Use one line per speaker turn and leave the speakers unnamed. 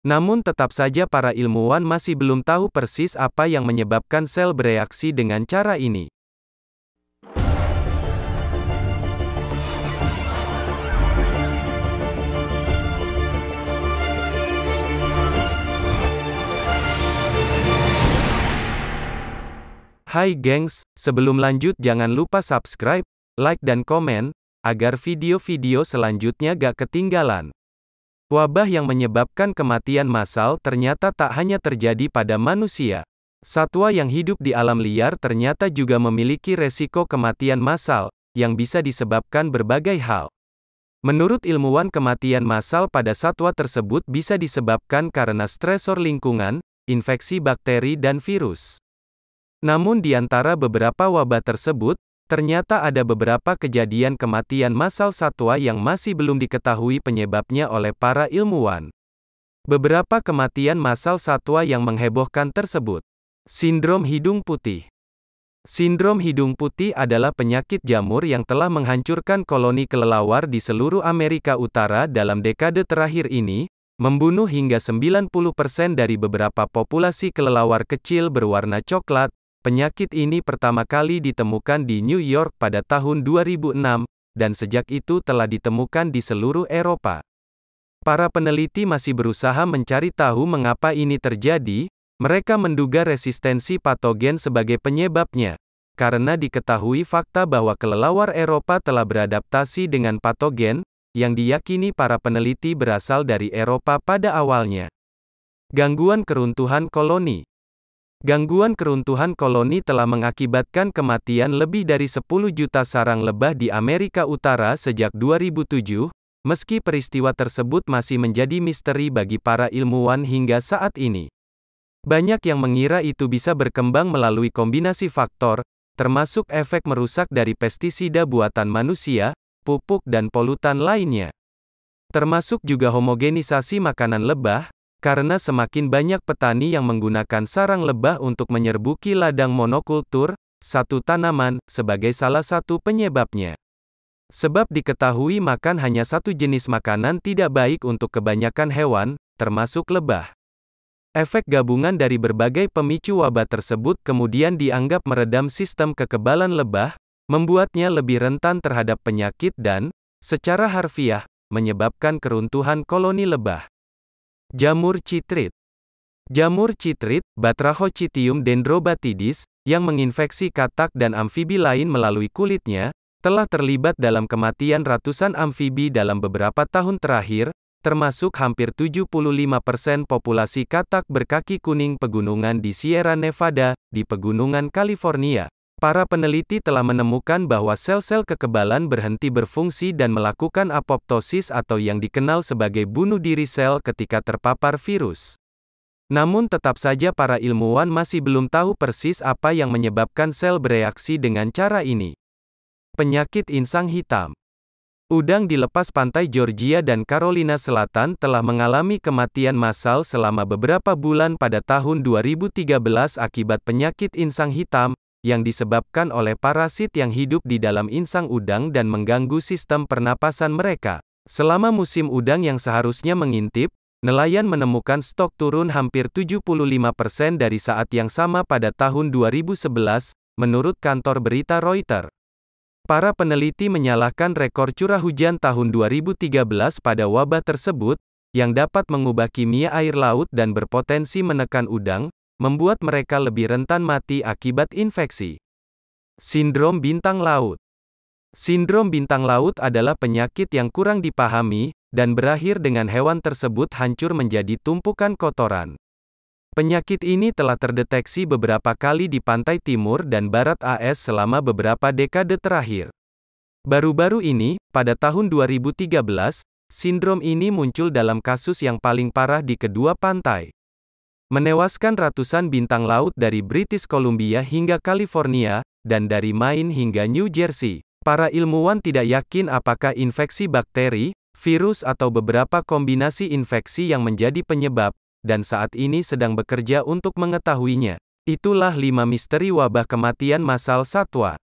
Namun tetap saja para ilmuwan masih belum tahu persis apa yang menyebabkan sel bereaksi dengan cara ini. Hai gengs, sebelum lanjut jangan lupa subscribe, like dan komen, agar video-video selanjutnya gak ketinggalan. Wabah yang menyebabkan kematian massal ternyata tak hanya terjadi pada manusia. Satwa yang hidup di alam liar ternyata juga memiliki resiko kematian massal, yang bisa disebabkan berbagai hal. Menurut ilmuwan kematian massal pada satwa tersebut bisa disebabkan karena stresor lingkungan, infeksi bakteri dan virus. Namun di antara beberapa wabah tersebut, ternyata ada beberapa kejadian kematian massal satwa yang masih belum diketahui penyebabnya oleh para ilmuwan. Beberapa kematian massal satwa yang menghebohkan tersebut. Sindrom hidung putih. Sindrom hidung putih adalah penyakit jamur yang telah menghancurkan koloni kelelawar di seluruh Amerika Utara dalam dekade terakhir ini, membunuh hingga 90% dari beberapa populasi kelelawar kecil berwarna coklat, Penyakit ini pertama kali ditemukan di New York pada tahun 2006, dan sejak itu telah ditemukan di seluruh Eropa. Para peneliti masih berusaha mencari tahu mengapa ini terjadi, mereka menduga resistensi patogen sebagai penyebabnya. Karena diketahui fakta bahwa kelelawar Eropa telah beradaptasi dengan patogen, yang diyakini para peneliti berasal dari Eropa pada awalnya. Gangguan keruntuhan koloni Gangguan keruntuhan koloni telah mengakibatkan kematian lebih dari 10 juta sarang lebah di Amerika Utara sejak 2007, meski peristiwa tersebut masih menjadi misteri bagi para ilmuwan hingga saat ini. Banyak yang mengira itu bisa berkembang melalui kombinasi faktor, termasuk efek merusak dari pestisida buatan manusia, pupuk dan polutan lainnya. Termasuk juga homogenisasi makanan lebah, karena semakin banyak petani yang menggunakan sarang lebah untuk menyerbuki ladang monokultur, satu tanaman, sebagai salah satu penyebabnya. Sebab diketahui makan hanya satu jenis makanan tidak baik untuk kebanyakan hewan, termasuk lebah. Efek gabungan dari berbagai pemicu wabah tersebut kemudian dianggap meredam sistem kekebalan lebah, membuatnya lebih rentan terhadap penyakit dan, secara harfiah, menyebabkan keruntuhan koloni lebah. Jamur citrit. Jamur citrit, Batrachocytium dendrobatidis, yang menginfeksi katak dan amfibi lain melalui kulitnya, telah terlibat dalam kematian ratusan amfibi dalam beberapa tahun terakhir, termasuk hampir 75% populasi katak berkaki kuning pegunungan di Sierra Nevada, di pegunungan California. Para peneliti telah menemukan bahwa sel-sel kekebalan berhenti berfungsi dan melakukan apoptosis atau yang dikenal sebagai bunuh diri sel ketika terpapar virus. Namun tetap saja para ilmuwan masih belum tahu persis apa yang menyebabkan sel bereaksi dengan cara ini. Penyakit insang hitam Udang di lepas pantai Georgia dan Carolina Selatan telah mengalami kematian massal selama beberapa bulan pada tahun 2013 akibat penyakit insang hitam, yang disebabkan oleh parasit yang hidup di dalam insang udang dan mengganggu sistem pernapasan mereka. Selama musim udang yang seharusnya mengintip, nelayan menemukan stok turun hampir 75% dari saat yang sama pada tahun 2011, menurut kantor berita Reuters. Para peneliti menyalahkan rekor curah hujan tahun 2013 pada wabah tersebut, yang dapat mengubah kimia air laut dan berpotensi menekan udang, membuat mereka lebih rentan mati akibat infeksi. Sindrom bintang laut. Sindrom bintang laut adalah penyakit yang kurang dipahami dan berakhir dengan hewan tersebut hancur menjadi tumpukan kotoran. Penyakit ini telah terdeteksi beberapa kali di pantai timur dan barat AS selama beberapa dekade terakhir. Baru-baru ini, pada tahun 2013, sindrom ini muncul dalam kasus yang paling parah di kedua pantai menewaskan ratusan bintang laut dari British Columbia hingga California, dan dari Maine hingga New Jersey. Para ilmuwan tidak yakin apakah infeksi bakteri, virus atau beberapa kombinasi infeksi yang menjadi penyebab, dan saat ini sedang bekerja untuk mengetahuinya. Itulah lima misteri wabah kematian massal satwa.